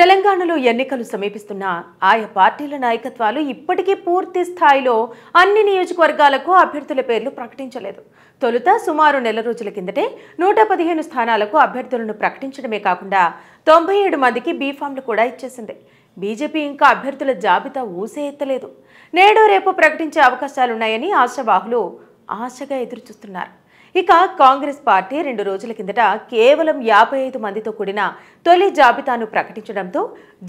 తెలంగాణలో ఎన్నికలు సమీపిస్తున్న ఆయా పార్టీల నాయకత్వాలు ఇప్పటికీ పూర్తి స్థాయిలో అన్ని నియోజకవర్గాలకు అభ్యర్థుల పేర్లు ప్రకటించలేదు తొలుత సుమారు నెల రోజుల కిందటే నూట పదిహేను స్థానాలకు అభ్యర్థులను ప్రకటించడమే కాకుండా తొంభై ఏడు మందికి బీఫామ్లు కూడా ఇచ్చేసింది బీజేపీ ఇంకా అభ్యర్థుల జాబితా ఊసే ఎత్తలేదు నేడు రేపు ప్రకటించే అవకాశాలున్నాయని ఆశావాహులు ఆశగా ఎదురుచూస్తున్నారు ఇక కాంగ్రెస్ పార్టీ రెండు రోజుల కిందట కేవలం యాభై ఐదు మందితో కూడిన తొలి జాబితాను ప్రకటించడంతో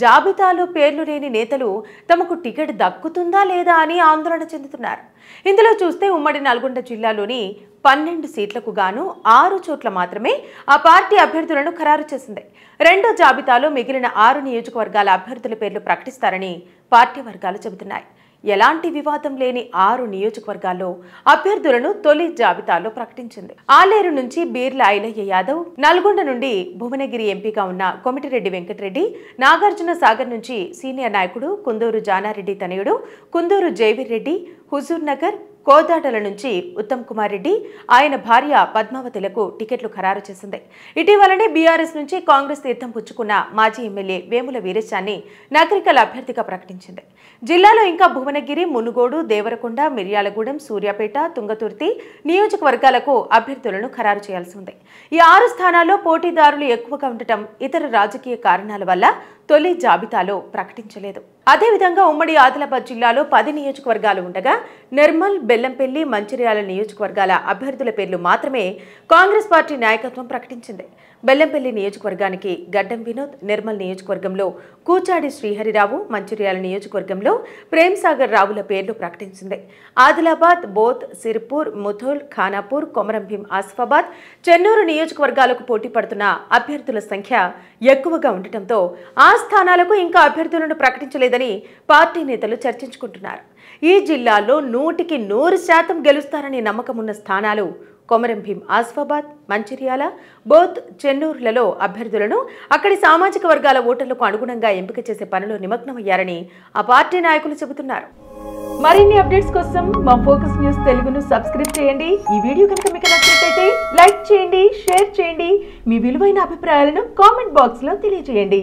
జాబితాలో పేర్లు లేని నేతలు తమకు టికెట్ దక్కుతుందా లేదా అని ఆందోళన చెందుతున్నారు ఇందులో చూస్తే ఉమ్మడి నల్గొండ జిల్లాలోని పన్నెండు సీట్లకు గాను ఆరు చోట్ల మాత్రమే ఆ పార్టీ అభ్యర్థులను ఖరారు చేసింది రెండో జాబితాలో మిగిలిన ఆరు నియోజకవర్గాల అభ్యర్థుల పేర్లు ప్రకటిస్తారని పార్టీ వర్గాలు చెబుతున్నాయి ఎలాంటి వివాదం లేని ఆరు నియోజకవర్గాల్లో అభ్యర్థులను తొలి జాబితాలో ప్రకటించింది ఆలేరు నుంచి బీర్ల ఐలయ్య యాదవ్ నల్గొండ నుండి భువనగిరి ఎంపీగా ఉన్న కొమిటిరెడ్డి వెంకటరెడ్డి నాగార్జున సాగర్ నుంచి సీనియర్ నాయకుడు కుందూరు జానారెడ్డి తనయుడు కుందూరు జైవీర్ రెడ్డి హుజూర్ నగర్ కోదాటల నుంచి ఉత్తమ్ కుమార్ రెడ్డి ఆయన భార్య పద్మావతిలకు టికెట్లు ఖరారు చేసింది ఇటీవలనే బీఆర్ఎస్ నుంచి కాంగ్రెస్ తీర్థం పుచ్చుకున్న మాజీ ఎమ్మెల్యే వేముల వీరేశాన్ని నాగరికల అభ్యర్థిగా ప్రకటించింది జిల్లాలో ఇంకా భువనగిరి మునుగోడు దేవరకొండ మిర్యాలగూడెం సూర్యాపేట తుంగతుర్తి నియోజకవర్గాలకు అభ్యర్థులను ఖరారు చేయాల్సి ఉంది ఈ ఆరు స్థానాల్లో పోటీదారులు ఎక్కువగా ఉండటం ఇతర రాజకీయ కారణాల వల్ల తొలి జాబితాలో ప్రకటించలేదు అదేవిధంగా ఉమ్మడి ఆదిలాబాద్ జిల్లాలో పది నియోజకవర్గాలు ఉండగా నిర్మల్ బెల్లంపల్లి మంచిర్యాల నియోజకవర్గాల అభ్యర్థుల పేర్లు మాత్రమే కాంగ్రెస్ పార్టీ నాయకత్వం ప్రకటించింది బెల్లంపల్లి నియోజకవర్గానికి గడ్డం వినోద్ నిర్మల్ నియోజకవర్గంలో కూచాడి శ్రీహరిరావు మంచిర్యాల నియోజకవర్గంలో ప్రేమ్సాగర్ రావుల పేర్లు ప్రకటించింది ఆదిలాబాద్ బోత్ సిర్పూర్ ముథుల్ ఖానాపూర్ కొమరంభీం ఆసిఫాబాద్ చెన్నూరు నియోజకవర్గాలకు పోటీ పడుతున్న అభ్యర్థుల సంఖ్య ఎక్కువగా ఉండటంతో ఆ స్థానాలకు ఇంకా అభ్యర్థులను ప్రకటించలేదని పార్టీ నేతలు చర్చించుకుంటున్నారు ఈ జిల్లాలో నూటికి నూరు శాతం గెలుస్తారనే నమ్మకం ఉన్న స్థానాలు కొమరం భీం ఆసిఫాబాద్ మంచిర్యాల బోత్ చెన్నూరులలో అభ్యర్థులను అక్కడి సామాజిక వర్గాల ఓటర్లకు అనుగుణంగా ఎంపిక చేసే పనిలో నిమగ్నమయ్యారని ఆ పార్టీ నాయకులు చెబుతున్నారు మరిన్ని అప్డేట్స్ కోసం మా ఫోకస్ న్యూస్ తెలుగును సబ్స్క్రైబ్ చేయండి ఈ వీడియో కనుక మీకు నచ్చినట్లయితే లైక్ చేయండి షేర్ చేయండి మీ విలువైన అభిప్రాయాలను కామెంట్ బాక్స్లో తెలియజేయండి